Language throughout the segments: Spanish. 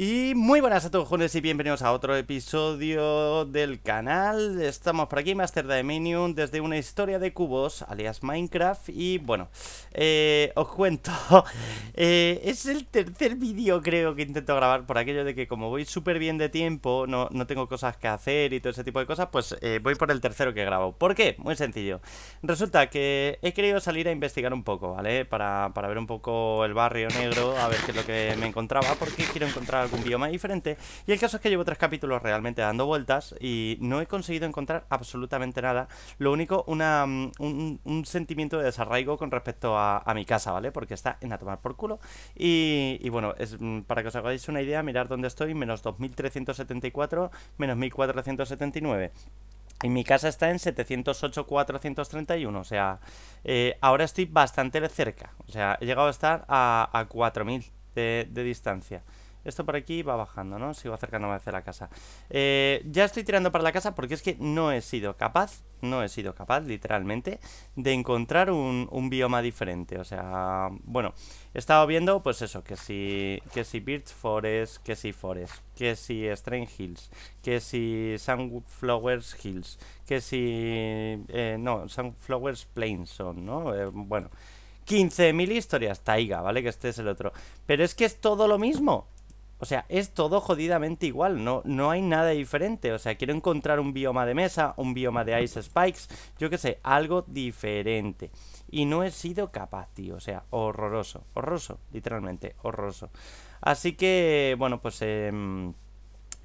Y muy buenas a todos jóvenes y bienvenidos a otro episodio del canal Estamos por aquí, Master Dominion, desde una historia de cubos, alias Minecraft Y bueno, eh, os cuento eh, Es el tercer vídeo creo que intento grabar por aquello de que como voy súper bien de tiempo no, tengo cosas que hacer y todo ese tipo de cosas Pues eh, voy por el tercero que grabo ¿Por qué? Muy sencillo Resulta que he querido salir a investigar un poco, ¿vale? Para, para ver un poco el barrio negro, a ver qué es lo que me encontraba Porque quiero encontrar un bioma diferente. Y el caso es que llevo tres capítulos realmente dando vueltas y no he conseguido encontrar absolutamente nada. Lo único, mm, un, sentimiento de desarraigo con respecto a, mi casa, ¿vale? Porque está en a tomar por culo. Y, bueno, es, mm, para que os hagáis una idea, mirar dónde estoy, menos 2374, menos 1479. Y mi casa está en 708, 431. O sea, eh, ahora estoy bastante cerca. O sea, he llegado a estar a, 4000 de distancia. Esto por aquí va bajando, ¿no? Sigo acercándome hacia la casa. Eh, ya estoy tirando para la casa porque es que no he sido capaz, no he sido capaz, literalmente, de encontrar un, bioma diferente. O sea, bueno, he estado viendo, pues eso, que si, que si Birch Forest, que si Forest, que si Strange Hills, que si Sunflowers Hills, que si... Eh, no, Sunflowers Plains ¿no? Eh, bueno... 15.000 historias, Taiga, ¿vale? Que este es el otro. Pero es que es todo lo mismo. O sea, es todo jodidamente igual, no, no hay nada diferente. O sea, quiero encontrar un bioma de mesa, un bioma de Ice Spikes, yo qué sé, algo diferente. Y no he sido capaz, tío. O sea, horroroso, horroroso, literalmente, horroroso. Así que, bueno, pues... Em,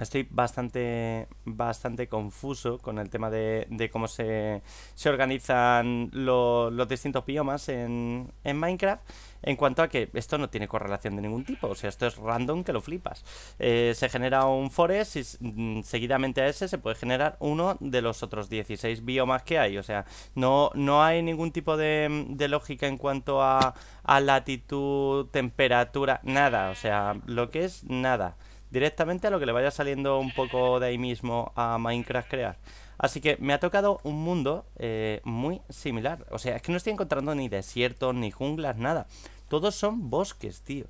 Estoy bastante, bastante confuso con el tema de, cómo se, organizan los distintos biomas en, Minecraft. En cuanto a que esto no tiene correlación de ningún tipo, o sea, esto es random que lo flipas. Eh, se genera un forest y mm, seguidamente a ese se puede generar uno de los otros 16 biomas que hay. O sea, no, no hay ningún tipo de, lógica en cuanto a latitud, temperatura, nada. O sea, lo que es nada directamente a lo que le vaya saliendo un poco de ahí mismo a Minecraft crear. Así que me ha tocado un mundo eh, muy similar. O sea, es que no estoy encontrando ni desiertos, ni junglas, nada. Todos son bosques, tío.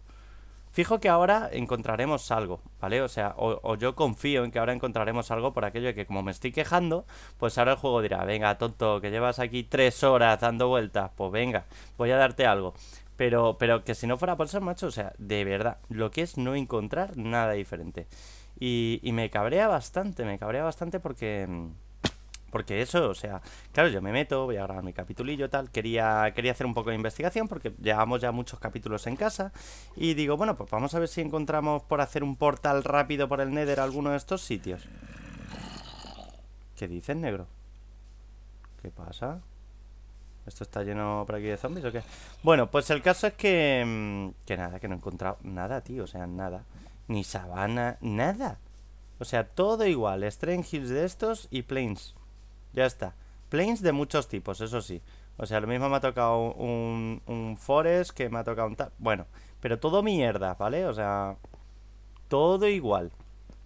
Fijo que ahora encontraremos algo, ¿vale? O sea, o, o, yo confío en que ahora encontraremos algo por aquello de que como me estoy quejando, pues ahora el juego dirá, venga, tonto, que llevas aquí tres horas dando vueltas, pues venga, voy a darte algo. Pero, pero que si no fuera por ser macho, o sea, de verdad, lo que es no encontrar nada diferente. Y, me cabrea bastante, me cabrea bastante porque... Porque eso, o sea, claro, yo me meto, voy a grabar mi capitulillo, tal. Quería, quería hacer un poco de investigación porque llevamos ya muchos capítulos en casa. Y digo, bueno, pues vamos a ver si encontramos por hacer un portal rápido por el Nether alguno de estos sitios. ¿Qué dices, negro? ¿Qué pasa? ¿Esto está lleno por aquí de zombies o qué? Bueno, pues el caso es que... Mm, que nada, que no he encontrado nada, tío. O sea, nada. Ni sabana, nada. O sea, todo igual. Strange Hills de estos y planes. Ya está. Planes de muchos tipos, eso sí. O sea, lo mismo me ha tocado un, un forest que me ha tocado un... Bueno, pero todo mierda, ¿vale? O sea, todo igual.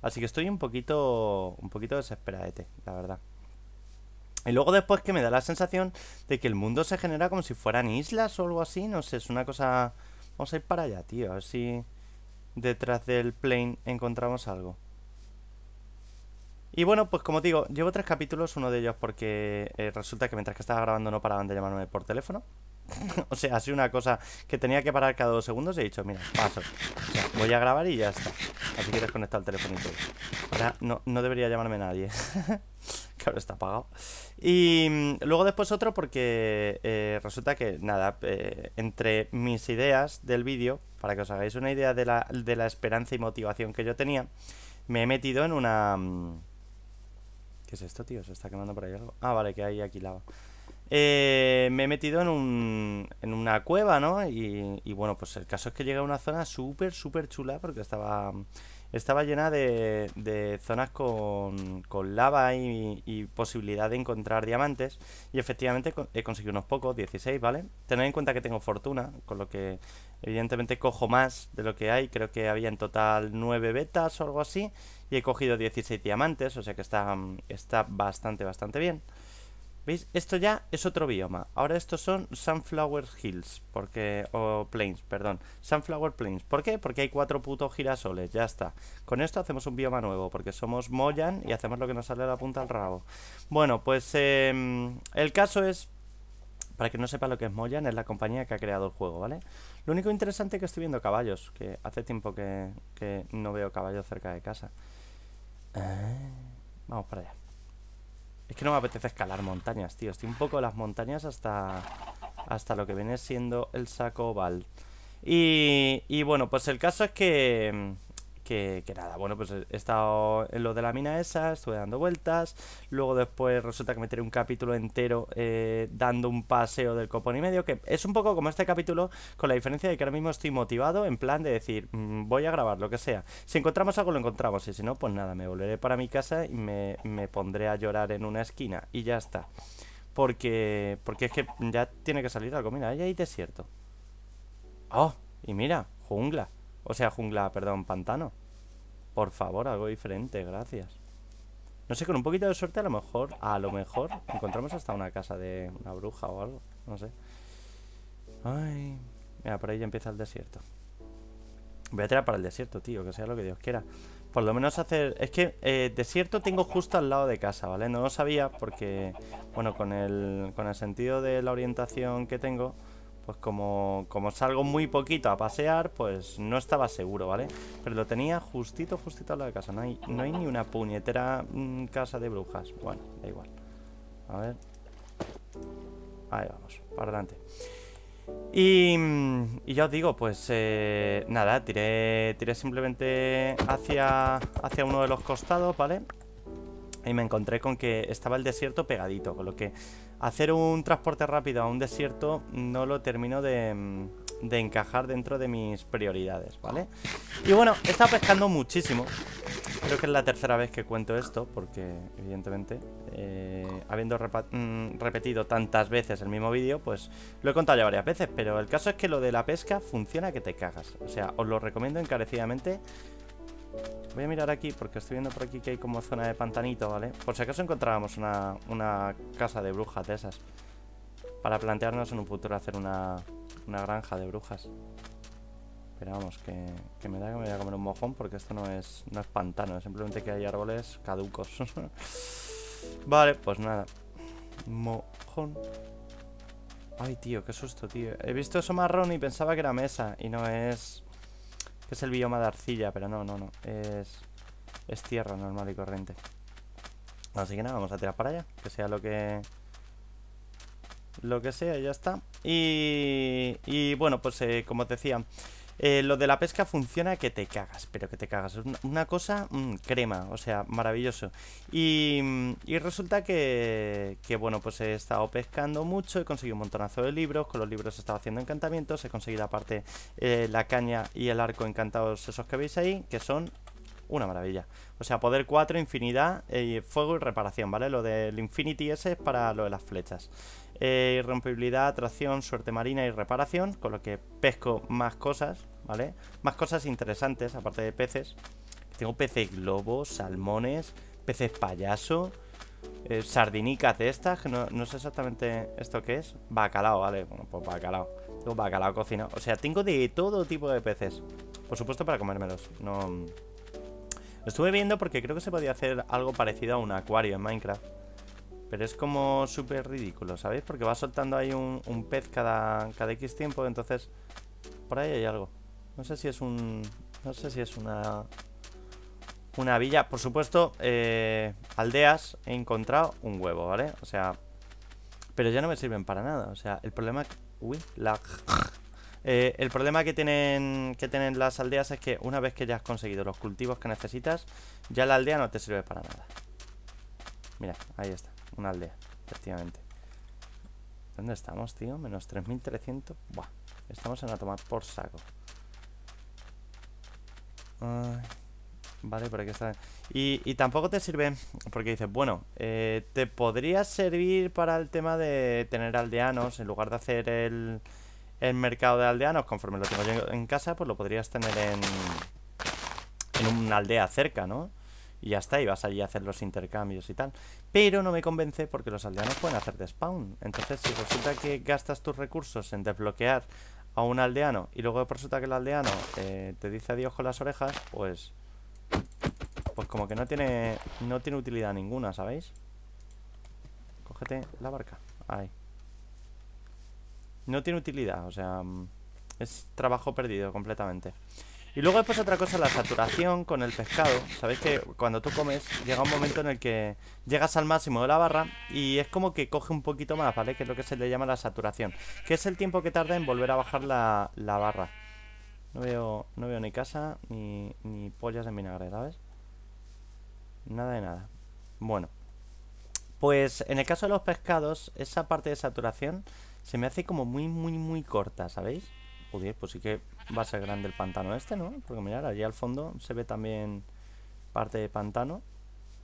Así que estoy un poquito... Un poquito desesperadete, la verdad. Y luego después que me da la sensación de que el mundo se genera como si fueran islas o algo así, no sé, es una cosa... Vamos a ir para allá, tío, a ver si detrás del plane encontramos algo. Y bueno, pues como digo, llevo tres capítulos, uno de ellos porque eh, resulta que mientras que estaba grabando no paraban de llamarme por teléfono. o sea, ha sido una cosa que tenía que parar cada dos segundos y he dicho, mira, paso. voy a grabar y ya está. Así que desconectar el telefonito. Ahora no, debería llamarme nadie. claro, está apagado. Y mm, luego después otro porque eh, resulta que, nada, eh, entre mis ideas del vídeo, para que os hagáis una idea de la, de la esperanza y motivación que yo tenía, me he metido en una... Mm, ¿Qué es esto, tío? Se está quemando por ahí algo. Ah, vale, que hay aquí lava. Eh, me he metido en, un, en una cueva, ¿no? Y, bueno, pues el caso es que llegué a una zona súper, súper chula porque estaba, estaba llena de, zonas con, con lava y, posibilidad de encontrar diamantes. Y efectivamente he conseguido unos pocos, 16, ¿vale? Tened en cuenta que tengo fortuna, con lo que evidentemente cojo más de lo que hay. Creo que había en total 9 betas o algo así. Y he cogido 16 diamantes, o sea que está, está bastante, bastante bien. ¿Veis? Esto ya es otro bioma. Ahora estos son Sunflower Hills, porque o Plains, perdón. Sunflower Plains. ¿Por qué? Porque hay cuatro putos girasoles, ya está. Con esto hacemos un bioma nuevo, porque somos Moyan y hacemos lo que nos sale de la punta al rabo. Bueno, pues em, el caso es... Para que no sepa lo que es Moyan, es la compañía que ha creado el juego, ¿vale? Lo único interesante es que estoy viendo caballos, que hace tiempo que, no veo caballos cerca de casa. Eh, vamos para allá. Es que no me apetece escalar montañas, tío. Estoy un poco las montañas hasta, hasta lo que viene siendo el saco oval. Y, y bueno, pues el caso es que... Que, nada, bueno, pues he estado en lo de la mina esa, estuve dando vueltas, luego después resulta que me un capítulo entero eh, dando un paseo del copón y medio, que es un poco como este capítulo, con la diferencia de que ahora mismo estoy motivado en plan de decir, mm, voy a grabar lo que sea. Si encontramos algo, lo encontramos, y si no, pues nada, me volveré para mi casa y me, pondré a llorar en una esquina, y ya está. Porque, porque es que ya tiene que salir algo, mira, ahí hay desierto. ¡Oh! Y mira, jungla. O sea, jungla, perdón, pantano. Por favor, algo diferente, gracias. No sé, con un poquito de suerte a lo mejor, a lo mejor, encontramos hasta una casa de una bruja o algo, no sé. Ay, mira, por ahí ya empieza el desierto. Voy a tirar para el desierto, tío, que sea lo que Dios quiera. Por lo menos hacer... Es que eh, desierto tengo justo al lado de casa, ¿vale? No lo sabía porque, bueno, con el, con el sentido de la orientación que tengo, pues como, salgo muy poquito a pasear, pues no estaba seguro, ¿vale? Pero lo tenía justito, justito al lado de casa. No hay, no hay ni una puñetera mm, casa de brujas. Bueno, da igual. A ver. Ahí vamos, para adelante. Y, y, ya os digo, pues eh, nada, tiré, tiré simplemente hacia, hacia uno de los costados, ¿vale? y me encontré con que estaba el desierto pegadito, con lo que hacer un transporte rápido a un desierto no lo termino mm, de, encajar dentro de mis prioridades, ¿vale? Y bueno, he estado pescando muchísimo. Creo que es la tercera vez que cuento esto, porque evidentemente, eh, habiendo mm, repetido tantas veces el mismo vídeo, pues lo he contado ya varias veces, pero el caso es que lo de la pesca funciona que te cagas. O sea, os lo recomiendo encarecidamente Voy a mirar aquí porque estoy viendo por aquí que hay como zona de pantanito, ¿vale? Por si acaso encontrábamos una, casa de brujas de esas. Para plantearnos en un futuro hacer una, granja de brujas. Pero vamos, que, me da que me voy a comer un mojón porque esto no es, no es pantano, simplemente que hay árboles caducos. vale, pues nada. Mojón. Ay, tío, qué susto, tío. He visto eso marrón y pensaba que era mesa y no es... Que es el bioma de arcilla, pero no, no, no. Es, es tierra normal y corriente. Así que nada, vamos a tirar para allá. Que sea lo que... Lo que sea, ya está. Y, y bueno, pues eh, como te decía... Eh, lo de la pesca funciona que te cagas, pero que te cagas. Es una, cosa mm, crema, o sea, maravilloso. Mm, y, resulta que, que, bueno, pues he estado pescando mucho, he conseguido un montonazo de libros, con los libros he estado haciendo encantamientos, he conseguido aparte eh, la caña y el arco encantados esos que veis ahí, que son una maravilla. O sea, poder 4, infinidad, eh, fuego y reparación, ¿vale? Lo del Infinity ese es para lo de las flechas. Eh, irrompibilidad, atracción, suerte marina y reparación, con lo que pesco más cosas, ¿vale? Más cosas interesantes, aparte de peces. Tengo peces globos, salmones, peces payaso, eh, sardinicas de estas, que no, sé exactamente esto qué es. Bacalao, ¿vale? Bueno, pues bacalao. Tengo bacalao cocinado. O sea, tengo de todo tipo de peces. Por supuesto para comérmelos. No... Mm, lo estuve viendo porque creo que se podía hacer algo parecido a un acuario en Minecraft. Pero es como súper ridículo, ¿sabéis? Porque va soltando ahí un, pez cada, cada X tiempo, entonces por ahí hay algo. No sé si es un... No sé si es una... Una villa. Por supuesto, eh, aldeas he encontrado un huevo, ¿vale? O sea... Pero ya no me sirven para nada. O sea, el problema... Uy, la... Eh, el problema que tienen, que tienen las aldeas es que una vez que ya has conseguido los cultivos que necesitas, ya la aldea no te sirve para nada. Mira, ahí está. Una aldea, efectivamente. ¿Dónde estamos, tío? Menos 3.300. Buah, estamos en la tomar por saco. vale, por aquí está. Y, y, tampoco te sirve, porque dices, bueno, eh, te podría servir para el tema de tener aldeanos, en lugar de hacer el, el mercado de aldeanos, conforme lo tengo yo en casa, pues lo podrías tener en, en una aldea cerca, ¿no? y ya está, y vas allí a hacer los intercambios y tal. Pero no me convence porque los aldeanos pueden hacerte spawn. Entonces, si resulta que gastas tus recursos en desbloquear a un aldeano y luego resulta que el aldeano eh, te dice adiós con las orejas, pues... Pues como que no tiene, no tiene utilidad ninguna, ¿sabéis? Cógete la barca. Ahí. No tiene utilidad, o sea... Mm, es trabajo perdido completamente. Y luego después otra cosa, la saturación con el pescado. Sabéis que cuando tú comes llega un momento en el que llegas al máximo de la barra y es como que coge un poquito más, ¿vale? Que es lo que se le llama la saturación. Que es el tiempo que tarda en volver a bajar la, barra. No veo, no veo ni casa ni, ni pollas en vinagre, ¿sabes? Nada de nada. Bueno. Pues en el caso de los pescados, esa parte de saturación se me hace como muy, muy, muy corta, ¿sabéis? Joder, pues sí que va a ser grande el pantano este, ¿no? Porque mirad, allí al fondo se ve también parte de pantano.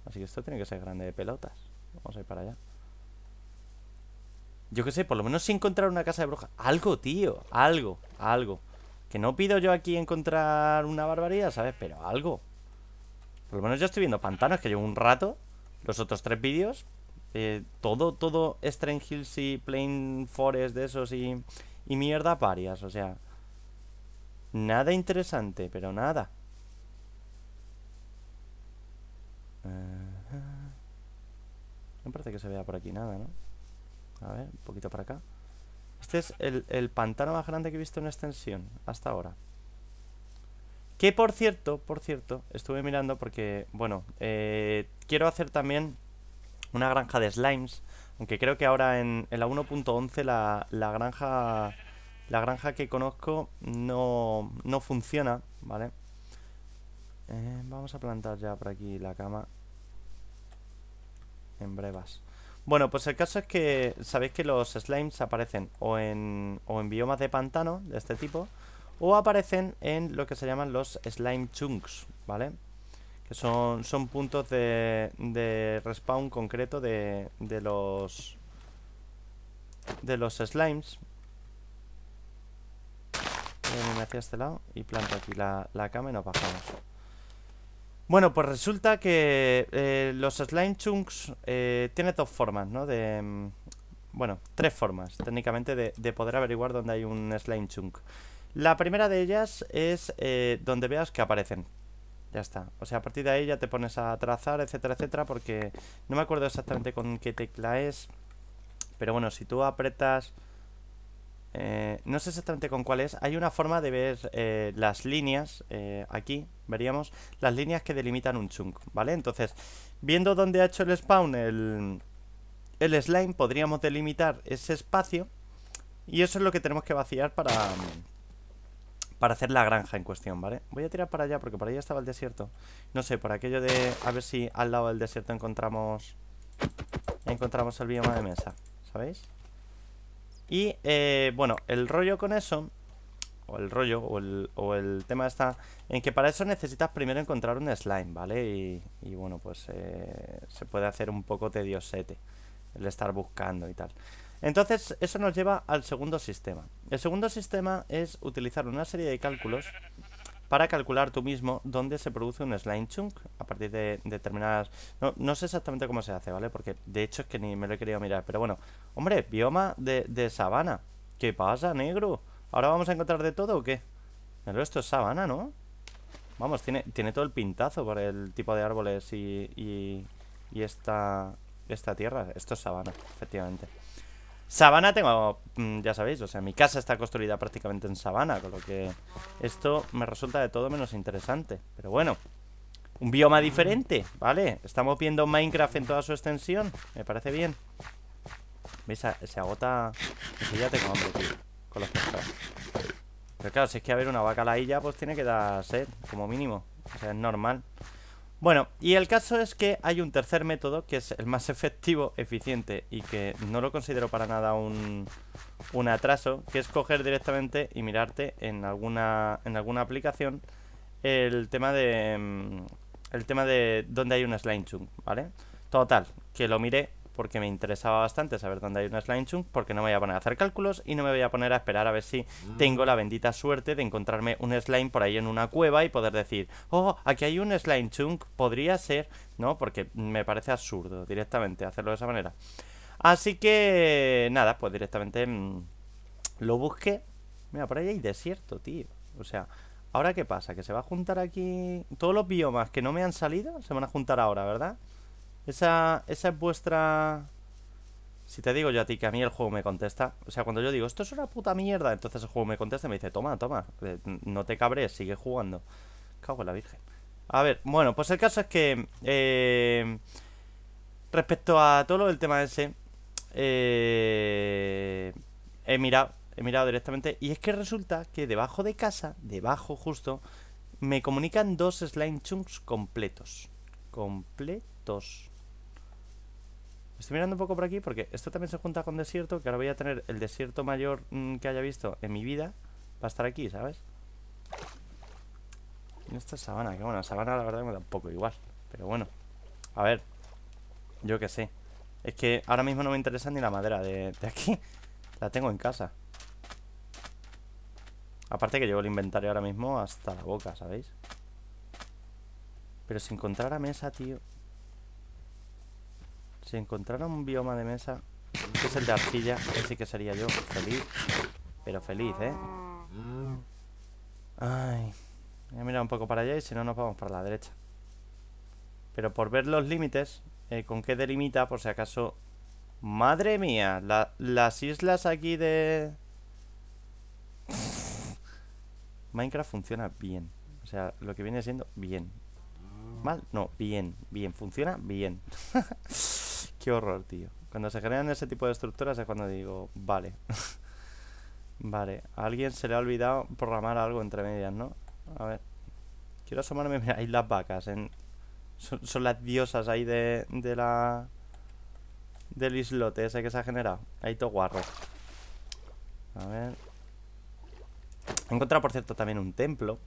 Así que esto tiene que ser grande de pelotas. Vamos a ir para allá. Yo qué sé, por lo menos si encontrar una casa de brujas. Algo, tío. Algo, algo. Que no pido yo aquí encontrar una barbaridad, ¿sabes? Pero algo. Por lo menos yo estoy viendo pantanos, que llevo un rato. Los otros tres vídeos. Eh, todo, todo Strange Hills y Plain Forest de esos y, y mierda varias. O sea, Nada interesante, pero nada. No parece que se vea por aquí nada, ¿no? A ver, un poquito para acá. Este es el, pantano más grande que he visto en extensión hasta ahora. Que por cierto, por cierto, estuve mirando porque, bueno, eh, quiero hacer también una granja de slimes. Aunque creo que ahora en, la 1.11 la, la granja la granja que conozco no, funciona, ¿vale? Eh, vamos a plantar ya por aquí la cama en brevas. Bueno, pues el caso es que sabéis que los slimes aparecen o en, o en biomas de pantano de este tipo o aparecen en lo que se llaman los slime chunks, ¿vale? Que son, son puntos de, de respawn concreto de, de los de los slimes me hacia este lado y planto aquí la, cama y nos bajamos. Bueno, pues resulta que eh, los slime chunks eh, tiene dos formas, ¿no? De, mm, bueno, tres formas técnicamente de, poder averiguar dónde hay un slime chunk. La primera de ellas es eh, donde veas que aparecen. Ya está. O sea, a partir de ahí ya te pones a trazar, etcétera, etcétera, porque no me acuerdo exactamente con qué tecla es. Pero bueno, si tú apretas... Eh, no sé exactamente con cuál es. Hay una forma de ver eh, las líneas. Eh, aquí veríamos las líneas que delimitan un chunk, ¿vale? Entonces, viendo dónde ha hecho el spawn el, el slime, podríamos delimitar ese espacio. Y eso es lo que tenemos que vaciar para, para hacer la granja en cuestión, ¿vale? Voy a tirar para allá porque para allá estaba el desierto. No sé, por aquello de... A ver si al lado del desierto encontramos... Encontramos el bioma de mesa, ¿sabéis? Y eh, bueno, el rollo con eso, o el rollo, o el, o el, tema está en que para eso necesitas primero encontrar un slime, ¿vale? Y, y bueno, pues eh, se puede hacer un poco tediosete el estar buscando y tal. Entonces, eso nos lleva al segundo sistema. El segundo sistema es utilizar una serie de cálculos para calcular tú mismo dónde se produce un slime chunk a partir de determinadas... No, sé exactamente cómo se hace, ¿vale? Porque de hecho es que ni me lo he querido mirar. Pero bueno, hombre, bioma de, sabana. ¿Qué pasa, negro? ¿Ahora vamos a encontrar de todo o qué? Pero esto es sabana, ¿no? Vamos, tiene, tiene todo el pintazo por el tipo de árboles y, y, y esta, esta tierra. Esto es sabana, efectivamente. Sabana tengo, mm, ya sabéis, o sea, mi casa está construida prácticamente en sabana, con lo que esto me resulta de todo menos interesante. Pero bueno, un bioma diferente, ¿vale? Estamos viendo Minecraft en toda su extensión, me parece bien. ¿Veis? Se agota... ya tengo hambre, con Pero claro, si es que haber una vaca a la isla, pues tiene que dar sed, como mínimo. O sea, es normal. Bueno, y el caso es que hay un tercer método que es el más efectivo, eficiente y que no lo considero para nada un, un atraso, que es coger directamente y mirarte en alguna, en alguna aplicación el tema de mm, el tema de dónde hay un slime chunk, ¿vale? Total, que lo miré porque me interesaba bastante saber dónde hay un slime chunk, porque no me voy a poner a hacer cálculos y no me voy a poner a esperar a ver si mm. tengo la bendita suerte de encontrarme un slime por ahí en una cueva y poder decir, oh, aquí hay un slime chunk, podría ser, ¿no? Porque me parece absurdo directamente hacerlo de esa manera. Así que, nada, pues directamente mm, lo busqué. Mira, por ahí hay desierto, tío. O sea, ¿ahora qué pasa? Que se va a juntar aquí todos los biomas que no me han salido, se van a juntar ahora, ¿verdad? Esa, esa es vuestra... Si te digo yo a ti que a mí el juego me contesta, o sea, cuando yo digo, esto es una puta mierda, entonces el juego me contesta y me dice, toma, toma, eh, no te cabré sigue jugando. Cago en la virgen. A ver, bueno, pues el caso es que... Eh, respecto a todo del tema ese, eh, he mirado, he mirado directamente, y es que resulta que debajo de casa, debajo justo, me comunican dos slime chunks completos. Completos. Estoy mirando un poco por aquí porque esto también se junta con desierto, que ahora voy a tener el desierto mayor mm, que haya visto en mi vida. Va a estar aquí, ¿sabes? Y esta sabana, que bueno, sabana la verdad me da un poco igual. Pero bueno, a ver, yo qué sé. Es que ahora mismo no me interesa ni la madera de, de aquí. La tengo en casa. Aparte que llevo el inventario ahora mismo hasta la boca, ¿sabéis? Pero si encontrara mesa, tío si encontrara un bioma de mesa, que es el de arcilla, ese que sería yo. Feliz. Pero feliz, ¿eh? Ay. Voy a mirar un poco para allá y si no nos vamos para la derecha. Pero por ver los límites, eh, con qué delimita, por si acaso... Madre mía, las islas aquí de... Minecraft funciona bien. O sea, lo que viene siendo bien. Mal, no, bien, bien, funciona bien. Qué horror, tío. Cuando se generan ese tipo de estructuras es cuando digo, vale. vale, a alguien se le ha olvidado programar algo entre medias, ¿no? A ver. Quiero asomarme, mira, ahí las vacas. Son, las diosas ahí de, de la... Del islote ese que se ha generado. Ahí todo guarro. A ver. He encontrado, por cierto, también un templo.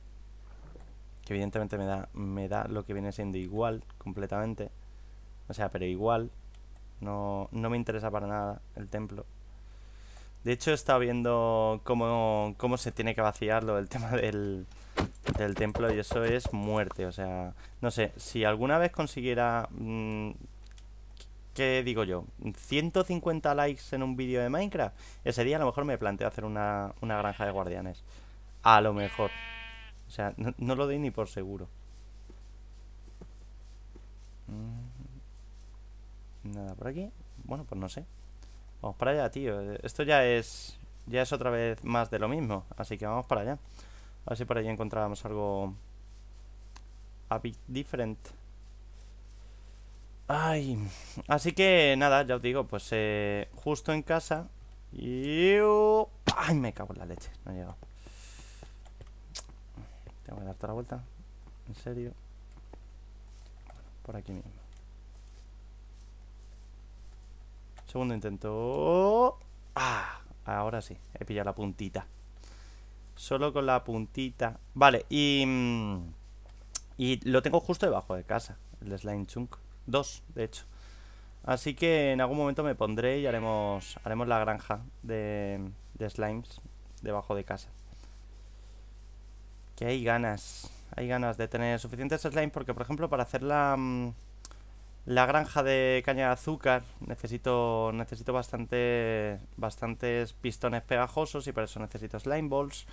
Que evidentemente me da, me da lo que viene siendo igual, completamente. O sea, pero igual. No, me interesa para nada el templo. De hecho, he estado viendo cómo, cómo se tiene que vaciarlo El tema del, templo y eso es muerte. O sea, no sé, si alguna vez consiguiera... Mm, ¿Qué digo yo? 150 likes en un vídeo de Minecraft. Ese día a lo mejor me planteo hacer una, granja de guardianes. A lo mejor. O sea, no, lo doy ni por seguro. Mm. Nada por aquí. Bueno, pues no sé. Vamos para allá, tío. Esto ya es... Ya es otra vez más de lo mismo. Así que vamos para allá. A ver si por allí encontramos algo... A bit different. Ay, así que nada, ya os digo, pues eh, justo en casa. Y. ¡Ay, me cago en la leche! No he Tengo que dar toda la vuelta. ¿En serio? por aquí mismo. Segundo intento. ¡Oh! ¡Ah! Ahora sí, he pillado la puntita. Solo con la puntita. Vale, y. Mm, y lo tengo justo debajo de casa, el Slime Chunk. Dos, de hecho. Así que en algún momento me pondré y haremos, haremos la granja de, de slimes debajo de casa. Que hay ganas. Hay ganas de tener suficientes slimes porque, por ejemplo, para hacer la, mm, la granja de caña de azúcar necesito, necesito bastante, bastantes pistones pegajosos y para eso necesito slime balls.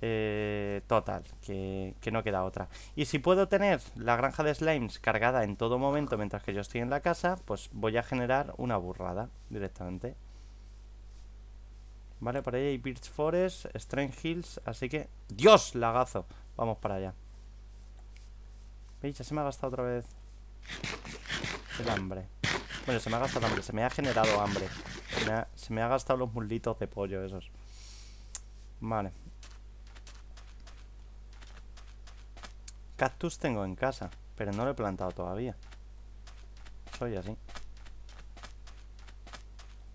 Eh, total, que, que, no queda otra. Y si puedo tener la granja de slimes cargada en todo momento mientras que yo estoy en la casa, pues voy a generar una burrada directamente. Vale, por ahí hay Birch Forest, Strange Hills, así que... ¡Dios! Lagazo. Vamos para allá. ¿Veis? Ya se me ha gastado otra vez el hambre. Bueno, se me ha gastado hambre. Se me ha generado hambre. Se me ha, gastado los mulitos de pollo esos. Vale. Cactus tengo en casa, pero no lo he plantado todavía. Soy así.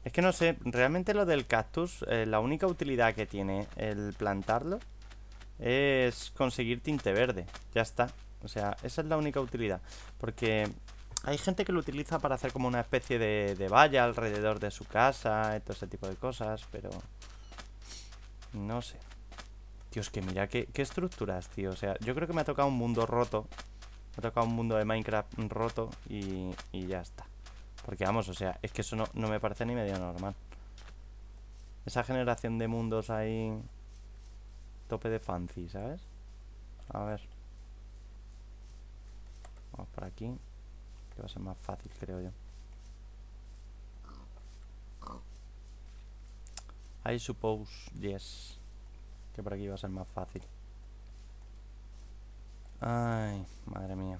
Es que no sé, realmente lo del cactus, eh, la única utilidad que tiene el plantarlo es conseguir tinte verde. Ya está. O sea, esa es la única utilidad. Porque hay gente que lo utiliza para hacer como una especie de, valla alrededor de su casa y todo ese tipo de cosas, pero... No sé. Dios, que mira, qué, estructuras, tío. O sea, yo creo que me ha tocado un mundo roto. Me ha tocado un mundo de Minecraft roto y, y ya está. Porque vamos, o sea, es que eso no, no me parece ni medio normal. Esa generación de mundos ahí... Tope de fancy, ¿sabes? A ver. Vamos por aquí, que va a ser más fácil, creo yo. I suppose, yes. Que por aquí va a ser más fácil. Ay, madre mía.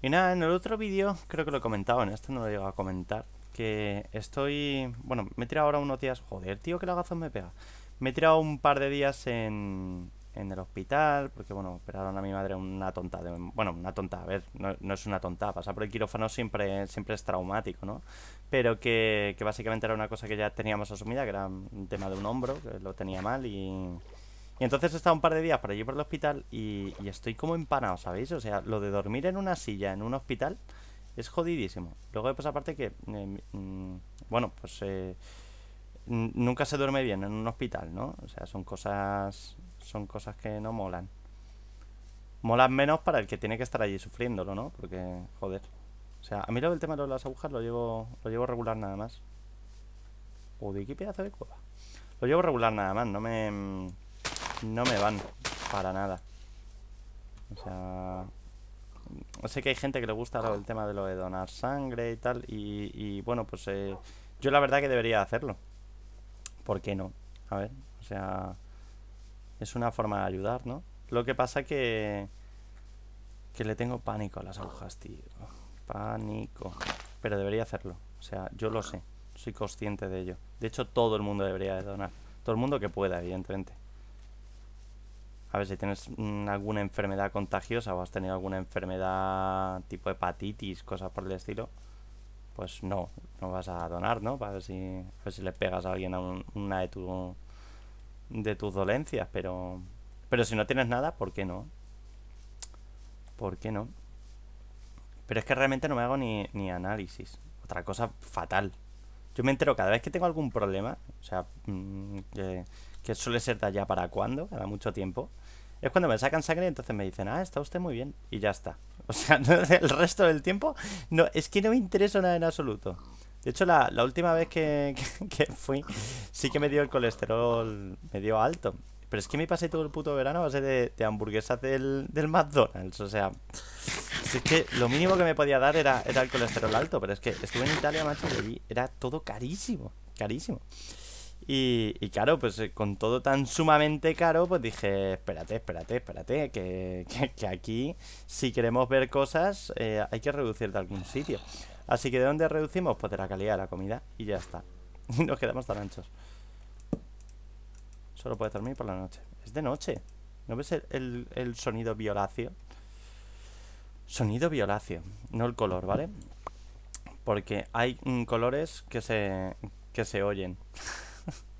Y nada, en el otro vídeo creo que lo he comentado, en este no lo he llegado a comentar. Que estoy... Bueno, me he tirado ahora unos días... Joder, tío, que la lagazo me pega. Me he tirado un par de días en, en el hospital, porque bueno, esperaron a mi madre una tonta, de, bueno, una tonta, a ver, no, es una tonta, pasar por el quirófano siempre, siempre es traumático, ¿no? Pero que, que, básicamente era una cosa que ya teníamos asumida, que era un tema de un hombro, que lo tenía mal y... Y entonces he estado un par de días para allí por el hospital y, y estoy como empanado, ¿sabéis? O sea, lo de dormir en una silla en un hospital es jodidísimo. Luego, pues aparte que, eh, mm, bueno, pues... Eh, nunca se duerme bien en un hospital, ¿no? O sea, son cosas son cosas que no molan. Molan menos para el que tiene que estar allí sufriéndolo, ¿no? Porque, joder. O sea, a mí lo del tema de las agujas lo llevo, lo llevo regular nada más. Uy, qué pedazo de cueva. Lo llevo regular nada más, no me. No me van para nada. O sea. Sé que hay gente que le gusta el tema de lo de donar sangre y tal. Y, bueno, pues eh, yo la verdad que debería hacerlo. ¿Por qué no? A ver, o sea es una forma de ayudar, ¿no? Lo que pasa que... Que le tengo pánico a las agujas, tío. Pánico. Pero debería hacerlo. O sea, yo lo sé. Soy consciente de ello. De hecho, todo el mundo debería donar. Todo el mundo que pueda, evidentemente. A ver, si tienes alguna enfermedad contagiosa o has tenido alguna enfermedad tipo hepatitis, cosas por el estilo, pues no, no vas a donar, ¿no? Para ver si, a ver si le pegas a alguien a una de tu de tus dolencias, pero pero si no tienes nada, ¿por qué no? ¿Por qué no? Pero es que realmente no me hago ni, ni análisis. Otra cosa fatal. Yo me entero cada vez que tengo algún problema, o sea, mm, que, que suele ser de allá para cuando, cada mucho tiempo, es cuando me sacan sangre y entonces me dicen, ah, está usted muy bien, y ya está. O sea, el resto del tiempo, no, es que no me interesa nada en absoluto. De hecho, la, la última vez que, fui, sí que me dio el colesterol, me alto. Pero es que me pasé todo el puto verano a base de, hamburguesas del, del, McDonald's. O sea, si es que lo mínimo que me podía dar era, el colesterol alto. Pero es que estuve en Italia, macho, y allí era todo carísimo. Carísimo. Y, y, claro, pues eh, con todo tan sumamente caro, pues dije, espérate, espérate, espérate, que, aquí si queremos ver cosas eh, hay que reducir de algún sitio. Así que ¿de dónde reducimos? Pues de la calidad de la comida y ya está. Y nos quedamos tan anchos. Solo puedes dormir por la noche. Es de noche. ¿No ves el, sonido violáceo? Sonido violáceo, no el color, ¿vale? Porque hay mm, colores que se, que se oyen.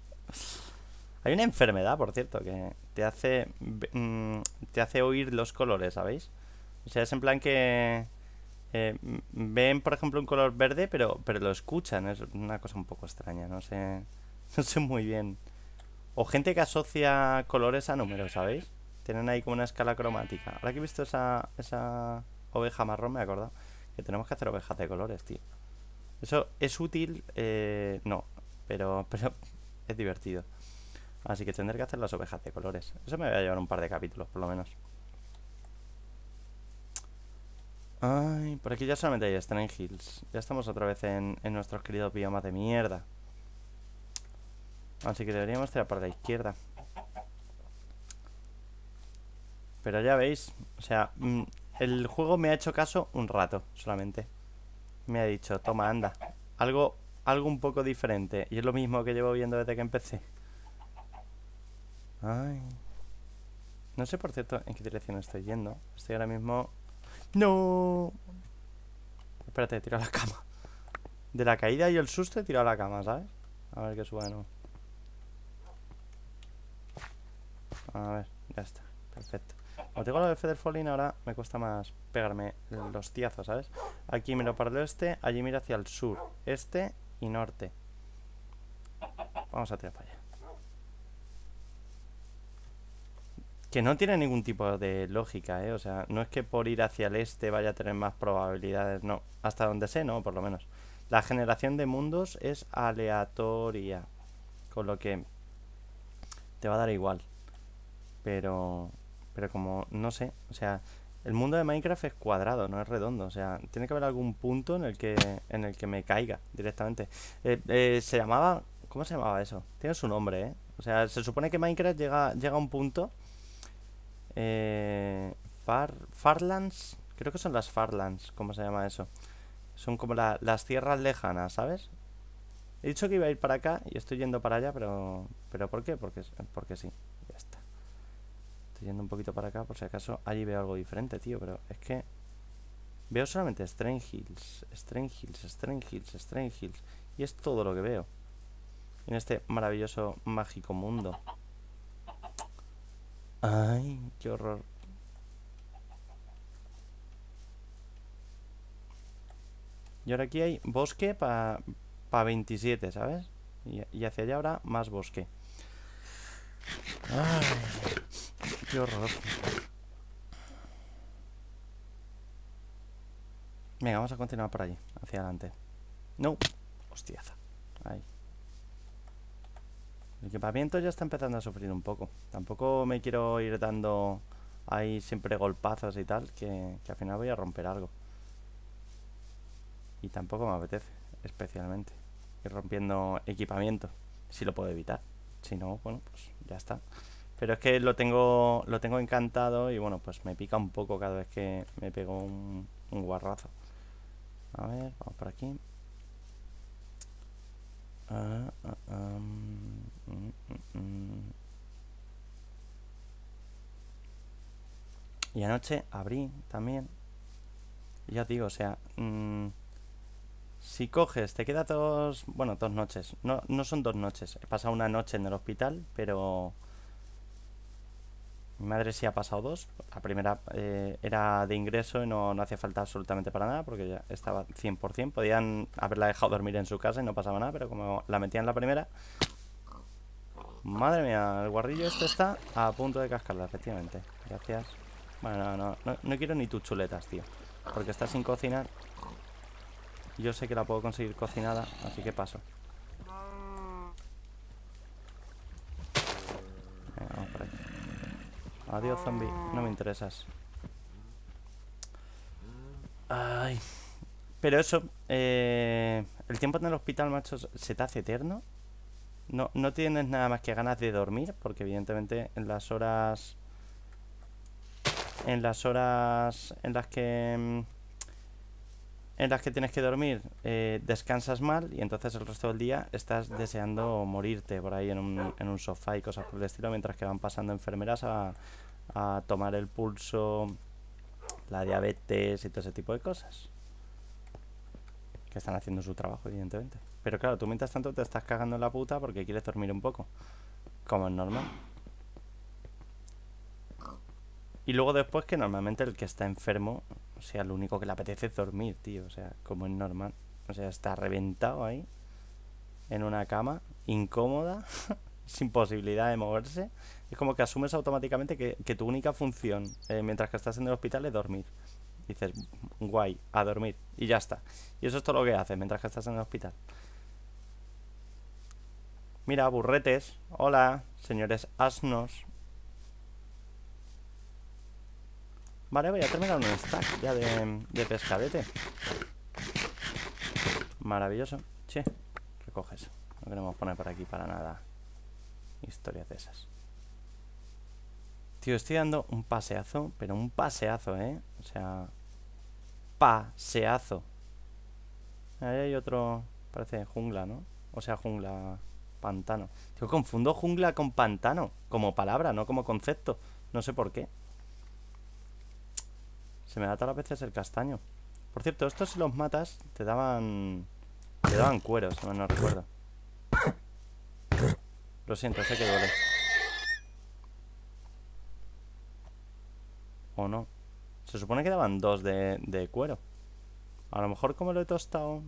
hay una enfermedad, por cierto, que te hace, mm, te hace oír los colores, ¿sabéis? O sea, es en plan que eh, ven, por ejemplo, un color verde, pero, pero lo escuchan. Es una cosa un poco extraña, no sé, no sé muy bien. O gente que asocia colores a números, ¿sabéis? Tienen ahí como una escala cromática. Ahora que he visto esa, esa oveja marrón, me he acordado que tenemos que hacer ovejas de colores, tío. Eso es útil, eh, no, pero, pero es divertido. Así que tendré que hacer las ovejas de colores. Eso me voy a llevar un par de capítulos, por lo menos. Ay, por aquí ya solamente hay Strange Hills. Ya estamos otra vez en, en nuestros queridos biomas de mierda. Así que deberíamos tirar por la izquierda. Pero ya veis, o sea, mm, el juego me ha hecho caso un rato solamente. Me ha dicho, toma, anda. Algo, algo un poco diferente. Y es lo mismo que llevo viendo desde que empecé. Ay. No sé, por cierto, en qué dirección estoy yendo. Estoy ahora mismo no. Espérate, he tirado la cama. De la caída y el susto he tirado la cama, ¿sabes? A ver qué suba de nuevo. A ver, ya está. Perfecto. Como tengo la de del Falling, ahora me cuesta más pegarme los tiazos, ¿sabes? Aquí me lo el este, allí mira hacia el sur, este y norte. Vamos a tirar para allá. Que no tiene ningún tipo de lógica, ¿eh? O sea, no es que por ir hacia el este vaya a tener más probabilidades, no. Hasta donde sé, no, por lo menos. La generación de mundos es aleatoria. Con lo que te va a dar igual. Pero. Pero como, no sé. O sea, el mundo de Minecraft es cuadrado, no es redondo. O sea, tiene que haber algún punto en el que, en el que me caiga directamente. Eh, eh se llamaba. ¿Cómo se llamaba eso? Tiene su nombre, ¿eh? O sea, se supone que Minecraft llega, llega a un punto eh, far, farlands, creo que son las Farlands, ¿cómo se llama eso? Son como las tierras lejanas, ¿sabes? He dicho que iba a ir para acá y estoy yendo para allá, pero pero ¿por qué? Porque, porque sí, ya está. Estoy yendo un poquito para acá por si acaso allí veo algo diferente, tío, pero es que veo solamente Strange Hills, Strange Hills, Strange Hills, Strange Hills y es todo lo que veo en este maravilloso mágico mundo. Ay, qué horror. Y ahora aquí hay bosque para 27, ¿sabes? Y, hacia allá habrá más bosque. Ay, qué horror. Venga, vamos a continuar por allí, hacia adelante. No, hostiaza. Ahí. El equipamiento ya está empezando a sufrir un poco. Tampoco me quiero ir dando ahí siempre golpazos y tal, que, que al final voy a romper algo. Y tampoco me apetece, especialmente, ir rompiendo equipamiento, si lo puedo evitar. Si no, bueno, pues ya está. Pero es que lo tengo, lo tengo encantado y bueno, pues me pica un poco cada vez que me pego un, un guarrazo. A ver, vamos por aquí. Ah, ah, mm, mm, mm. Y anoche abrí también. Ya os digo, o sea, si coges, te queda dos, bueno, dos noches. No, no son dos noches. He pasado una noche en el hospital, pero mi madre sí ha pasado dos. La primera eh, era de ingreso y no, no hacía falta absolutamente para nada porque ya estaba 100%. Podían haberla dejado dormir en su casa y no pasaba nada, pero como la metían la primera... Madre mía, el guardillo este está a punto de cascarla, efectivamente. Gracias. Bueno, no, no, no, quiero ni tus chuletas, tío. Porque está sin cocinar. Yo sé que la puedo conseguir cocinada, así que paso. Venga, vamos por Adiós, zombie. No me interesas. Ay. Pero eso, eh, el tiempo en el hospital, macho, se te hace eterno. No, no tienes nada más que ganas de dormir, porque evidentemente en las horas... En las horas en las que... En las que tienes que dormir, eh, descansas mal y entonces el resto del día estás deseando morirte por ahí en un, en un sofá y cosas por el estilo, mientras que van pasando enfermeras a, a tomar el pulso, la diabetes y todo ese tipo de cosas. Que están haciendo su trabajo, evidentemente. Pero claro, tú mientras tanto te estás cagando en la puta porque quieres dormir un poco. Como es normal. Y luego después que normalmente el que está enfermo, o sea, lo único que le apetece es dormir, tío. O sea, como es normal. O sea, está reventado ahí, en una cama, incómoda, sin posibilidad de moverse, es como que asumes automáticamente que, tu única función eh, mientras que estás en el hospital es dormir. Dices, guay, a dormir. Y ya está. Y eso es todo lo que haces mientras que estás en el hospital. Mira, burretes. Hola, señores asnos. Vale, voy a terminar un stack ya de, de pescadete. Maravilloso. Che, recoges. No queremos poner por aquí para nada. Historias de esas. Tío, estoy dando un paseazo, pero un paseazo, ¿eh? O sea, paseazo. Ahí hay otro, parece jungla, ¿no? O sea, jungla, pantano. yo confundo jungla con pantano, como palabra, no como concepto. No sé por qué. Se me da todas las veces el castaño. Por cierto, estos si los matas te daban... Te daban cueros, no, no recuerdo. Lo siento, sé que duele. ¿O no? Se supone que daban dos de, cuero. A lo mejor como lo he tostado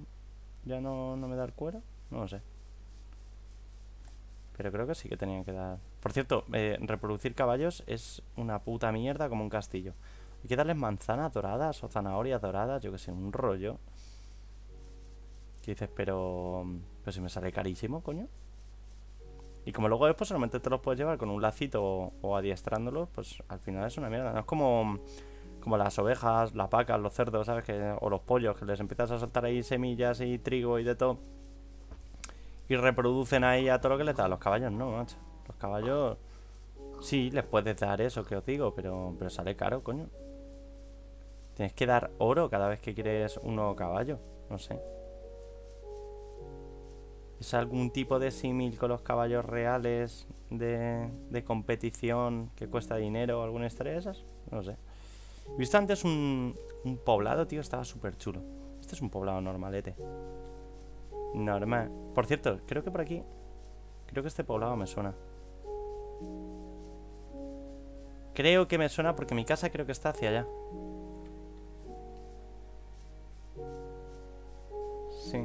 ya no, me da el cuero. No lo sé. Pero creo que sí que tenían que dar... Por cierto, eh, reproducir caballos es una puta mierda como un castillo. Hay que darles manzanas doradas o zanahorias doradas, yo que sé, un rollo. Que dices, pero... Pero si me sale carísimo, coño. Y como luego después solamente te los puedes llevar con un lacito o, adiestrándolos, pues al final es una mierda. No es como, como las ovejas, las vacas, los cerdos, ¿sabes? Que, o los pollos, que les empiezas a soltar ahí semillas y trigo y de todo. Y reproducen ahí a todo lo que les da. Los caballos no, macho. Los caballos... Sí, les puedes dar eso que os digo, pero, pero sale caro, coño. Tienes que dar oro cada vez que quieres un nuevo caballo. No sé. ¿Es algún tipo de símil con los caballos reales de, competición que cuesta dinero o alguna historia de esas? No sé. He este visto antes un, un poblado, tío, estaba súper chulo. Este es un poblado normalete. Normal. Por cierto, creo que por aquí... Creo que este poblado me suena. Creo que me suena porque mi casa creo que está hacia allá. Sí,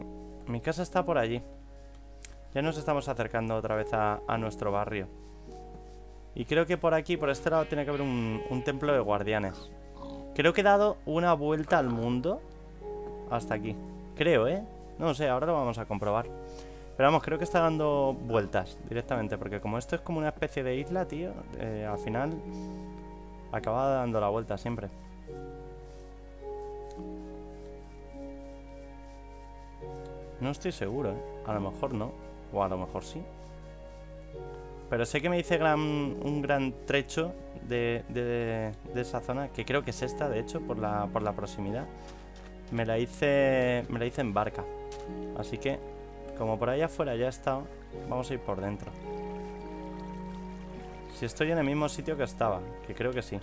mi casa está por allí. Ya nos estamos acercando otra vez a, nuestro barrio. Y creo que por aquí, por este lado, tiene que haber un, templo de guardianes. Creo que he dado una vuelta al mundo hasta aquí. Creo, ¿eh? No sé, ahora lo vamos a comprobar. Pero vamos, creo que está dando vueltas directamente, porque como esto es como una especie de isla, tío, eh, al final acaba dando la vuelta siempre. No estoy seguro, ¿eh? A lo mejor no. O a lo mejor sí. Pero sé que me hice gran, un gran trecho de, esa zona, que creo que es esta, de hecho, por la, proximidad. Me la, hice, me la hice en barca. Así que, como por allá afuera ya está, vamos a ir por dentro. Si estoy en el mismo sitio que estaba, que creo que sí.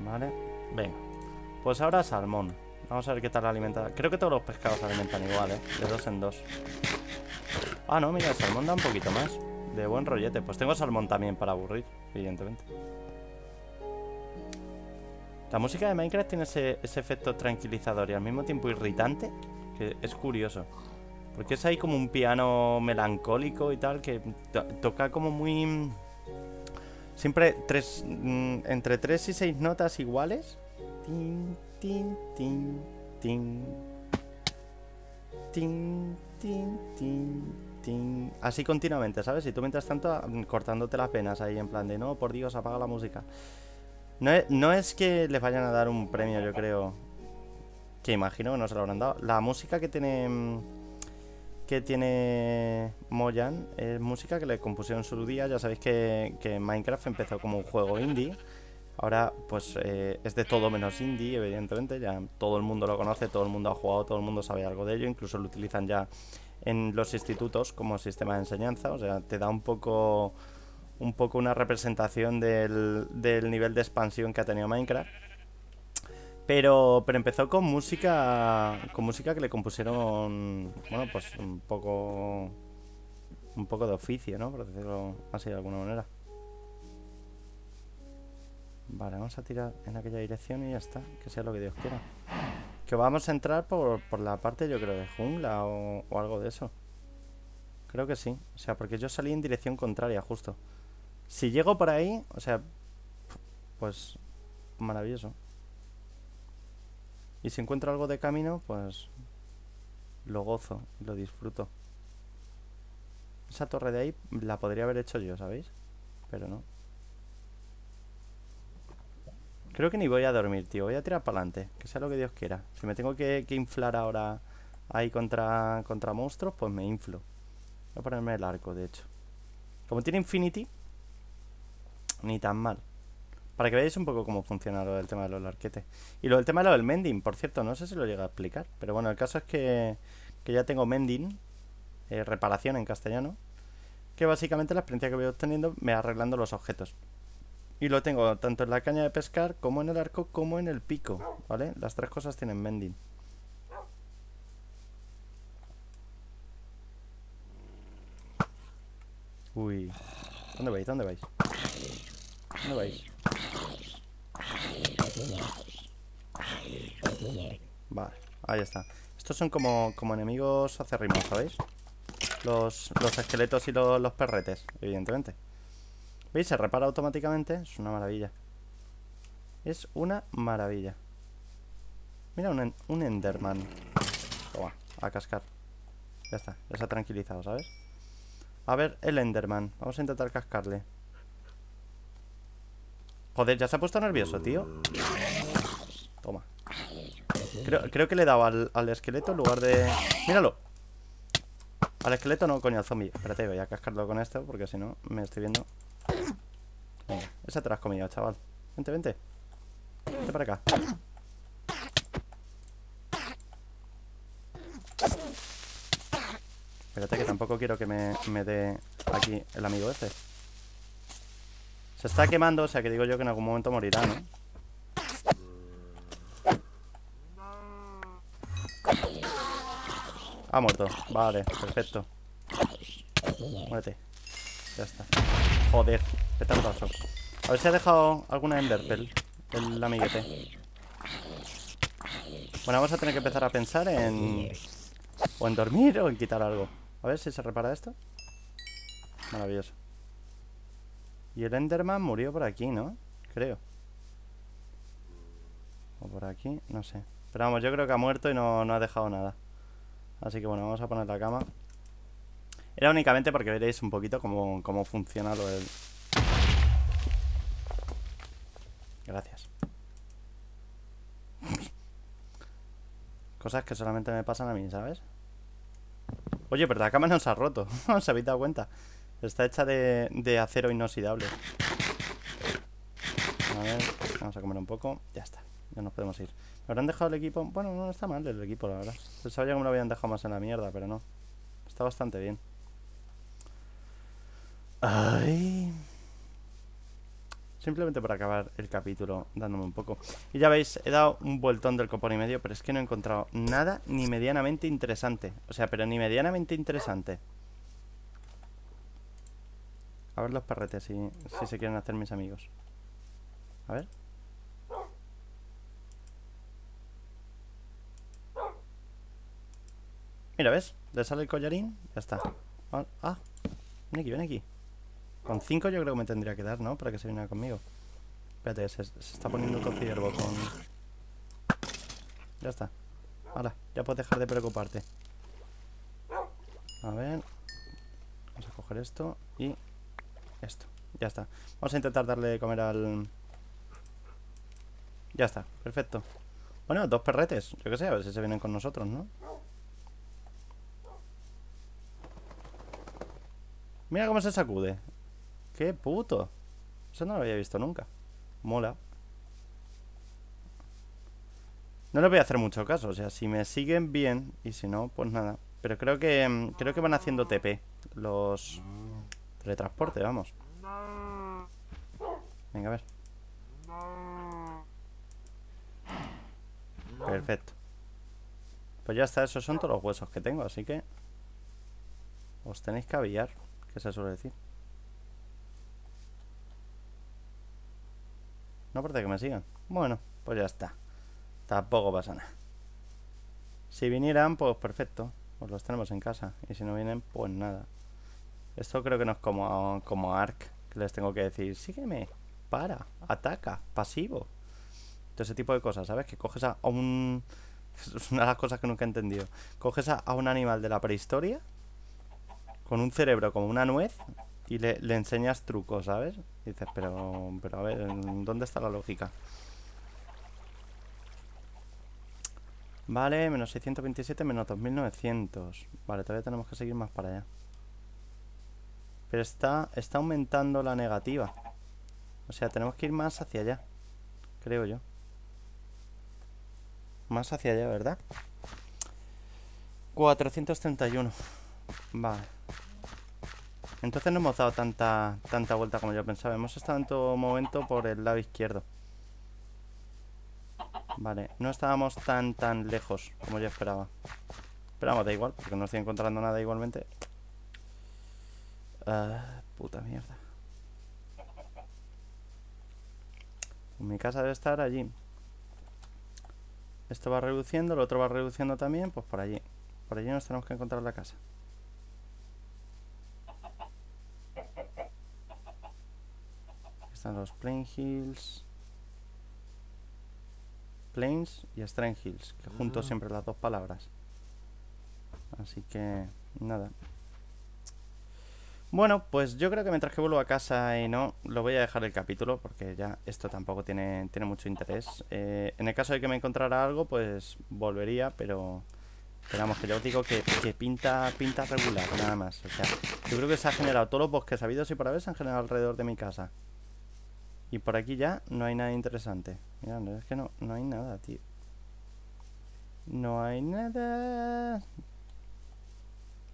Vale, venga. Pues ahora salmón. Vamos a ver qué tal la alimenta. Creo que todos los pescados se alimentan igual, ¿eh? De dos en dos. Ah, no, mira, el salmón da un poquito más. De buen rollete. Pues tengo salmón también para aburrir, evidentemente. La música de Minecraft tiene ese, efecto tranquilizador y al mismo tiempo irritante, que es curioso. Porque es ahí como un piano melancólico y tal, que toca como muy... Mm, siempre tres, mm, entre tres y seis notas iguales tin, tin, tin. Tin, tin, tin, tin. Así continuamente, ¿sabes? Y tú mientras tanto mm, cortándote las penas ahí en plan de no, por Dios, apaga la música. No es, que les vayan a dar un premio, yo creo. Que imagino que no se lo habrán dado. La música que tiene. Mm, que tiene Moyan es música que le compusieron en su día. Ya sabéis que Minecraft empezó como un juego indie Ahora, pues eh, es de todo menos indie, evidentemente. Ya todo el mundo lo conoce, todo el mundo ha jugado, todo el mundo sabe algo de ello. Incluso lo utilizan ya en los institutos como sistema de enseñanza. O sea, te da un poco, un poco una representación del, nivel de expansión que ha tenido Minecraft. Pero, pero empezó con música, con música que le compusieron, bueno, pues un poco, un poco de oficio, ¿no? Por decirlo así de alguna manera. Vale, vamos a tirar en aquella dirección y ya está. Que sea lo que Dios quiera. Que vamos a entrar por, la parte, yo creo, de jungla o, o, algo de eso. Creo que sí. O sea, porque yo salí en dirección contraria, justo. Si llego por ahí, o sea, pues maravilloso. Y si encuentro algo de camino, pues lo gozo, lo disfruto. Esa torre de ahí la podría haber hecho yo, ¿sabéis? Pero no. Creo que ni voy a dormir, tío. Voy a tirar para adelante. Que sea lo que Dios quiera. Si me tengo que, inflar ahora ahí contra, contra monstruos, pues me inflo. Voy a ponerme el arco, de hecho. Como tiene Infinity, ni tan mal. Para que veáis un poco cómo funciona lo del tema de los arquetes Y lo del tema de lo del mending, por cierto, no sé si lo llega a explicar. Pero bueno, el caso es que, que ya tengo mending, eh, reparación en castellano. Que básicamente la experiencia que voy obteniendo me arreglando los objetos. Y lo tengo tanto en la caña de pescar, como en el arco, como en el pico, ¿vale? Las tres cosas tienen mending. Uy. ¿Dónde vais? ¿Dónde vais? ¿Dónde vais? Vale, ahí está. Estos son como, como enemigos acérrimos, ¿sabéis? Los, los esqueletos y los perretes, evidentemente. ¿Veis? Se repara automáticamente. Es una maravilla. Es una maravilla. Mira, un, un Enderman. Toma, a cascar. Ya está, ya se ha tranquilizado, ¿sabes? A ver, el Enderman. Vamos a intentar cascarle. Joder, ya se ha puesto nervioso, tío. Toma. Creo, que le he dado al, al, esqueleto en lugar de... ¡Míralo! Al esqueleto no, coño, al zombie. Espérate, voy a cascarlo con esto porque si no me estoy viendo esa te la has comido, chaval Vente, vente Vente para acá Espérate que tampoco quiero que me, me dé aquí el amigo este Se está quemando, o sea que digo yo que en algún momento morirá, ¿no? Ha muerto, vale, perfecto Muérete Ya está Joder, petardazo. A ver si ha dejado alguna Enderpearl el amiguete. Bueno, vamos a tener que empezar a pensar en... O en dormir o en quitar algo. A ver si se repara esto. Maravilloso. Y el Enderman murió por aquí, ¿no? Creo. O por aquí, no sé. Pero vamos, yo creo que ha muerto y no, no ha dejado nada. Así que bueno, vamos a poner la cama. Era únicamente porque veréis un poquito cómo, funciona lo del... Gracias. Cosas que solamente me pasan a mí, ¿sabes? Oye, pero la cama no se ha roto. No os habéis dado cuenta. Está hecha de, acero inoxidable. A ver, vamos a comer un poco. Ya está, ya nos podemos ir. ¿Me habrán dejado el equipo? Bueno, no está mal el equipo, la verdad. Se sabía que me lo habían dejado más en la mierda, pero no. Está bastante bien. Ay. Simplemente para acabar el capítulo dándome un poco. Y ya veis, he dado un vueltón del copón y medio, pero es que no he encontrado nada ni medianamente interesante. O sea, pero ni medianamente interesante. A ver los parretes si, si se quieren hacer mis amigos. A ver. Mira, ¿ves? Le sale el collarín, ya está. Ah, ah. ven aquí, ven aquí. Con 5 yo creo que me tendría que dar, ¿no? Para que se viniera conmigo. Espérate, se, está poniendo un conciervo con... Ya está. Ahora, ya puedes dejar de preocuparte. A ver. Vamos a coger esto y esto. Ya está. Vamos a intentar darle de comer al... Ya está, perfecto. Bueno, dos perretes. Yo qué sé, a ver si se vienen con nosotros, ¿no? Mira cómo se sacude. ¡Qué puto! Eso no lo había visto nunca. Mola. No le voy a hacer mucho caso, o sea, si me siguen bien y si no, pues nada. Pero creo que mm, creo que van haciendo TP los teletransporte, vamos. Venga, a ver. Perfecto. Pues ya está, esos son todos los huesos que tengo, así que os tenéis que aviar, que se suele decir. No parece que me sigan. Bueno, pues ya está. Tampoco pasa nada. Si vinieran, pues perfecto. Pues los tenemos en casa. Y si no vienen, pues nada. Esto creo que no es como, como ARC, que les tengo que decir, sígueme, para, ataca, pasivo. Todo ese tipo de cosas, ¿sabes? Que coges a un... Es una de las cosas que nunca he entendido. Coges a un animal de la prehistoria con un cerebro como una nuez y le, enseñas trucos, ¿sabes? dices, pero, pero a ver, ¿dónde está la lógica? Vale, menos 627, menos 2900. Vale, todavía tenemos que seguir más para allá. Pero está, está aumentando la negativa. O sea, tenemos que ir más hacia allá. Creo yo. Más hacia allá, ¿verdad? 431. Vale. Entonces no hemos dado tanta, tanta vuelta como yo pensaba. Hemos estado en todo momento por el lado izquierdo. Vale, no estábamos tan tan lejos como yo esperaba. Pero da igual, porque no estoy encontrando nada igualmente. Ah, puta mierda. Mi casa debe estar allí. Esto va reduciendo, el otro va reduciendo también, pues por allí. Por allí nos tenemos que encontrar la casa. están los Plain Hills. Plains y Strange Hills, que junto siempre las dos palabras. Así que nada. Bueno, pues yo creo que mientras que vuelvo a casa y no, lo voy a dejar el capítulo porque ya esto tampoco tiene, tiene mucho interés. Eh, en el caso de que me encontrara algo, pues volvería, pero... Esperamos que ya os digo que, pinta, pinta regular, nada más. O sea, yo creo que se ha generado todos los bosques habidos y por haber han generado alrededor de mi casa. Y por aquí ya no hay nada interesante. Mira, es que no, no hay nada, tío. No hay nada.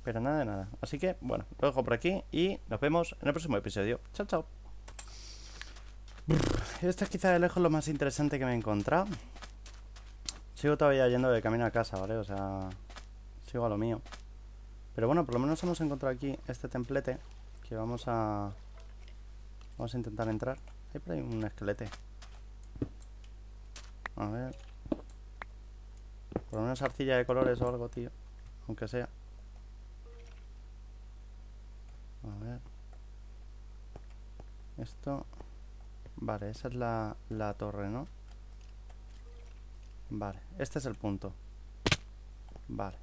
Pero nada de nada. Así que, bueno, lo dejo por aquí y nos vemos en el próximo episodio. Chao, chao. Este es quizá de lejos lo más interesante que me he encontrado. Sigo todavía yendo de camino a casa, ¿vale? O sea, sigo a lo mío. Pero bueno, por lo menos hemos encontrado aquí este templete que vamos a... Vamos a intentar entrar. Este, pues, hay un esqueleto. A ver. Por una arcilla de colores o algo, tío. Aunque sea. A ver. Esto. Vale, esa es la, la torre, ¿no? Vale, este es el punto. Vale.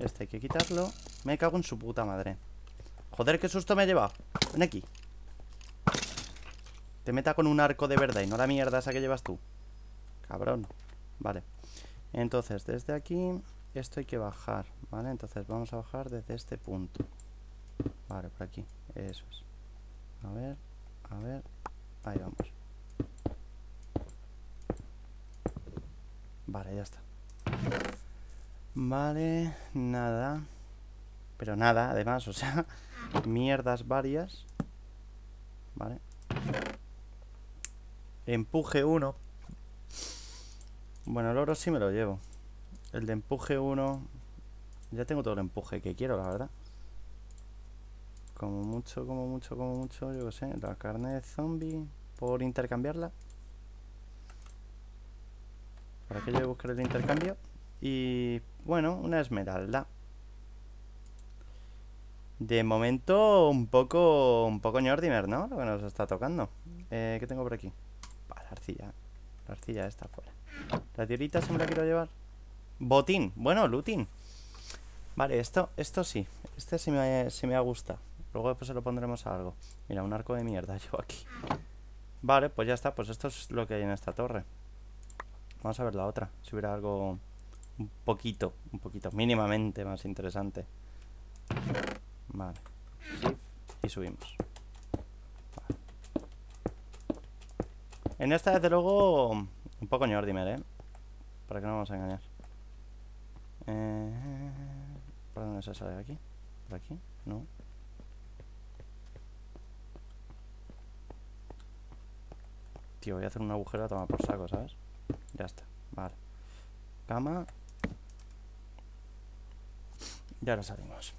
Este hay que quitarlo. Me cago en su puta madre. Joder, qué susto me ha llevado. Ven aquí. Te meta con un arco de verdad y no la mierda esa que llevas tú. Cabrón. Vale. Entonces, desde aquí, esto hay que bajar, ¿vale? Entonces vamos a bajar desde este punto. Vale, por aquí. Eso es. A ver, a ver. Ahí vamos. Vale, ya está. Vale, nada. Pero nada, además, o sea, mierdas varias. Vale. Empuje 1. Bueno, el oro sí me lo llevo. El de empuje 1. Ya tengo todo el empuje que quiero, la verdad. Como mucho, como mucho, como mucho, yo qué sé. La carne de zombie. Por intercambiarla. Para que yo busque el intercambio. Y bueno, una esmeralda. De momento, un poco. Un poco en ¿no? Lo que nos está tocando. Eh, ¿Qué tengo por aquí? arcilla. La arcilla está fuera. La tirita se me la quiero llevar. Botín. Bueno, lutín Vale, esto, esto sí. Este sí me, sí me gusta. Luego después se lo pondremos a algo. Mira, un arco de mierda yo aquí. Vale, pues ya está. Pues esto es lo que hay en esta torre. Vamos a ver la otra. Si hubiera algo un poquito, un poquito, mínimamente más interesante. Vale. Y subimos. En esta, desde luego, un poco Ñordimer, ¿eh? Para que no vamos a engañar. Eh, ¿Por dónde se sale? ¿Aquí? ¿Por aquí? No. Tío, voy a hacer un agujero a tomar por saco, ¿sabes? Ya está, vale Cama Y ahora salimos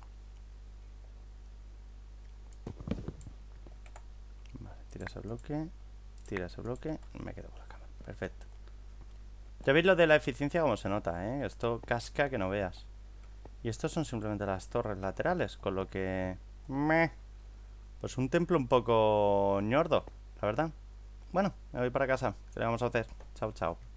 Vale, tira ese bloque ese bloque me quedo por la cama. Perfecto. Ya veis lo de la eficiencia como se nota, ¿eh? Esto casca que no veas. Y estos son simplemente las torres laterales, con lo que... Meh. Pues un templo un poco ñordo, la verdad. Bueno, me voy para casa. ¿Qué le vamos a hacer? Chao, chao.